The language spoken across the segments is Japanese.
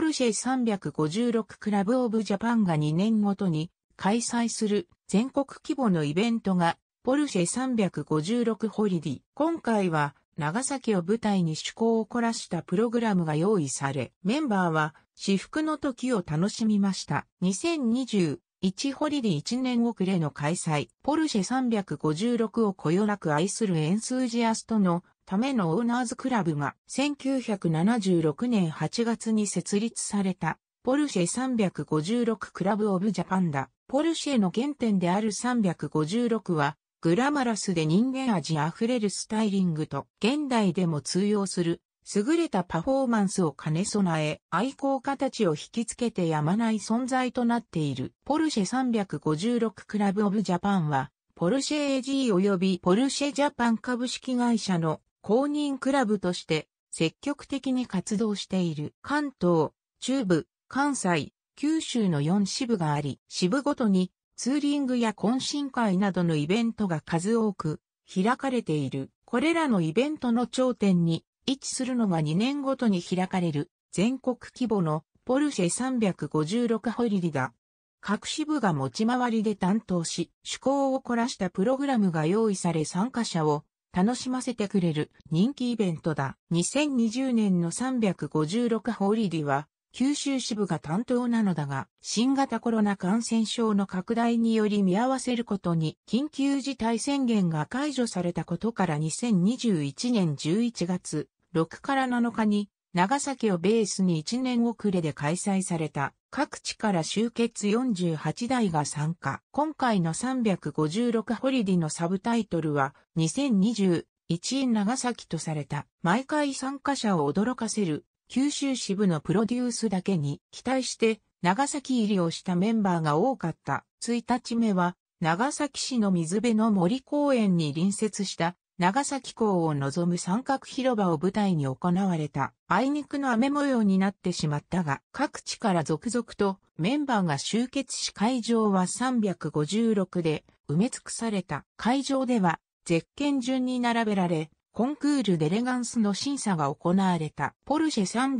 ポルシェ356クラブオブジャパンが2年ごとに開催する全国規模のイベントがポルシェ356ホリディ。今回は長崎を舞台に趣向を凝らしたプログラムが用意され、メンバーは至福の時を楽しみました。2021ホリディ1年遅れの開催、ポルシェ356をこよなく愛するエンスージアストのためのオーナーズクラブが1976年8月に設立されたポルシェ356クラブオブジャパンだ。ポルシェの原点である356はグラマラスで人間味あふれるスタイリングと現代でも通用する優れたパフォーマンスを兼ね備え、愛好家たちを引きつけてやまない存在となっている。ポルシェ356クラブオブジャパンは、ポルシェ AG 及びポルシェジャパン株式会社の公認クラブとして積極的に活動している関東、中部、関西、九州の4支部があり、支部ごとにツーリングや懇親会などのイベントが数多く開かれている。これらのイベントの頂点に位置するのが2年ごとに開かれる全国規模のポルシェ356ホリリだ。各支部が持ち回りで担当し、趣向を凝らしたプログラムが用意され参加者を楽しませてくれる人気イベントだ。2020年の356ホーリディは、九州支部が担当なのだが、新型コロナ感染症の拡大により見合わせることに、緊急事態宣言が解除されたことから2021年11月、6から7日に長崎をベースに1年遅れで開催された各地から集結48台が参加。今回の356ホリディのサブタイトルは2021位長崎とされた。毎回参加者を驚かせる九州支部のプロデュースだけに期待して長崎入りをしたメンバーが多かった。1日目は長崎市の水辺の森公園に隣接した長崎港を望む三角広場を舞台に行われた、あいにくの雨模様になってしまったが、各地から続々とメンバーが集結し会場は356で埋め尽くされた。会場では、絶景順に並べられ、コンクールデレガンスの審査が行われた。ポルシェ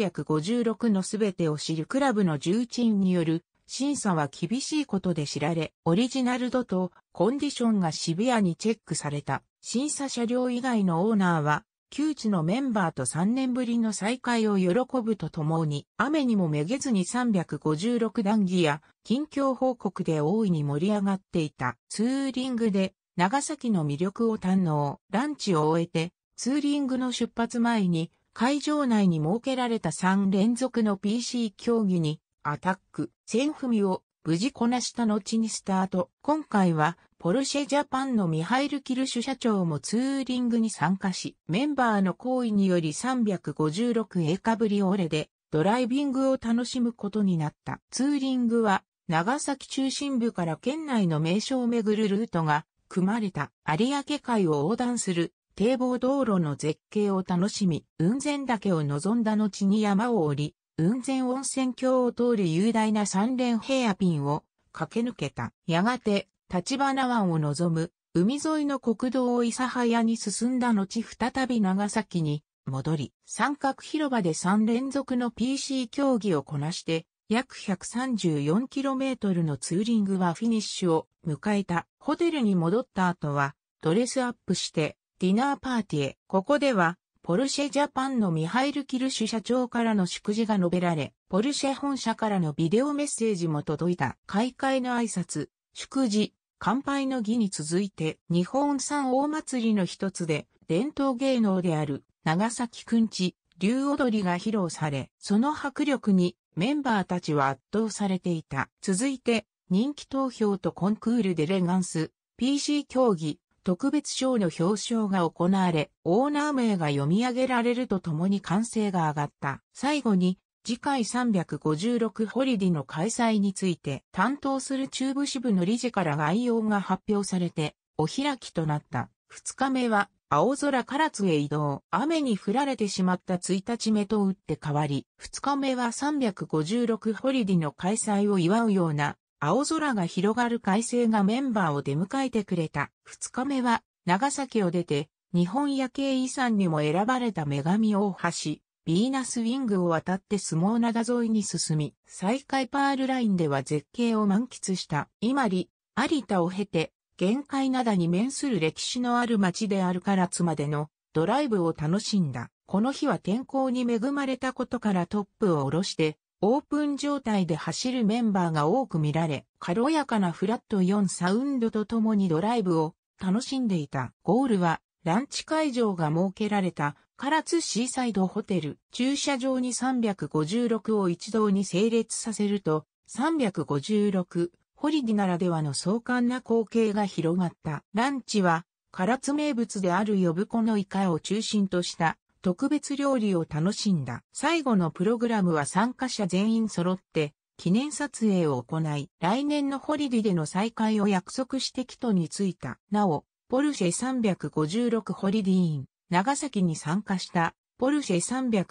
356のすべてを知るクラブの重鎮による審査は厳しいことで知られ、オリジナル度とコンディションがシビアにチェックされた。審査車両以外のオーナーは、旧知のメンバーと3年ぶりの再会を喜ぶとともに、雨にもめげずに356談義や、近況報告で大いに盛り上がっていた。ツーリングで、長崎の魅力を堪能、ランチを終えて、ツーリングの出発前に、会場内に設けられた3連続の PC 競技に、アタック、千踏みを無事こなした後にスタート。今回は、ポルシェジャパンのミハイル・キルシュ社長もツーリングに参加し、メンバーの行為により 356A カブリオレでドライビングを楽しむことになった。ツーリングは長崎中心部から県内の名所を巡るルートが組まれた有明海を横断する堤防道路の絶景を楽しみ、雲仙岳を望んだ後に山を降り、雲仙温泉郷を通る雄大な三連ヘアピンを駆け抜けた。やがて立花湾を望む、海沿いの国道を諫早に進んだ後再び長崎に戻り、三角広場で3連続の PC 競技をこなして、約 134km のツーリングはフィニッシュを迎えた。ホテルに戻った後は、ドレスアップして、ディナーパーティーへ。ここでは、ポルシェジャパンのミハイル・キルシュ社長からの祝辞が述べられ、ポルシェ本社からのビデオメッセージも届いた。開会の挨拶、祝辞、乾杯の儀に続いて日本三大祭りの一つで伝統芸能である長崎くんち、竜踊りが披露され、その迫力にメンバーたちは圧倒されていた。続いて人気投票とコンクールでレガンス、PC 競技、特別賞の表彰が行われ、オーナー名が読み上げられるとともに歓声が上がった。最後に、次回356ホリディの開催について担当する中部支部の理事から概要が発表されて、お開きとなった。2日目は、青空唐津へ移動。雨に降られてしまった1日目と打って変わり、2日目は356ホリディの開催を祝うような、青空が広がる快晴がメンバーを出迎えてくれた。2日目は、長崎を出て、日本夜景遺産にも選ばれた女神大橋、ビーナスウィングを渡って相撲灘沿いに進み、再開パールラインでは絶景を満喫した、今里、有田を経て、限界灘に面する歴史のある町である唐津までのドライブを楽しんだ。この日は天候に恵まれたことからトップを下ろして、オープン状態で走るメンバーが多く見られ、軽やかなフラット4サウンドとともにドライブを楽しんでいた。ゴールは、ランチ会場が設けられた唐津シーサイドホテル、駐車場に356を一堂に整列させると、356、ホリディならではの壮観な光景が広がった。ランチは、唐津名物である呼子のイカを中心とした特別料理を楽しんだ。最後のプログラムは参加者全員揃って記念撮影を行い、来年のホリディでの再会を約束して帰途に着いた。なお、ポルシェ356ホリディーン、長崎に参加したポルシェ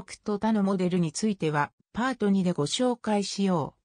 356と他のモデルについてはパート2でご紹介しよう。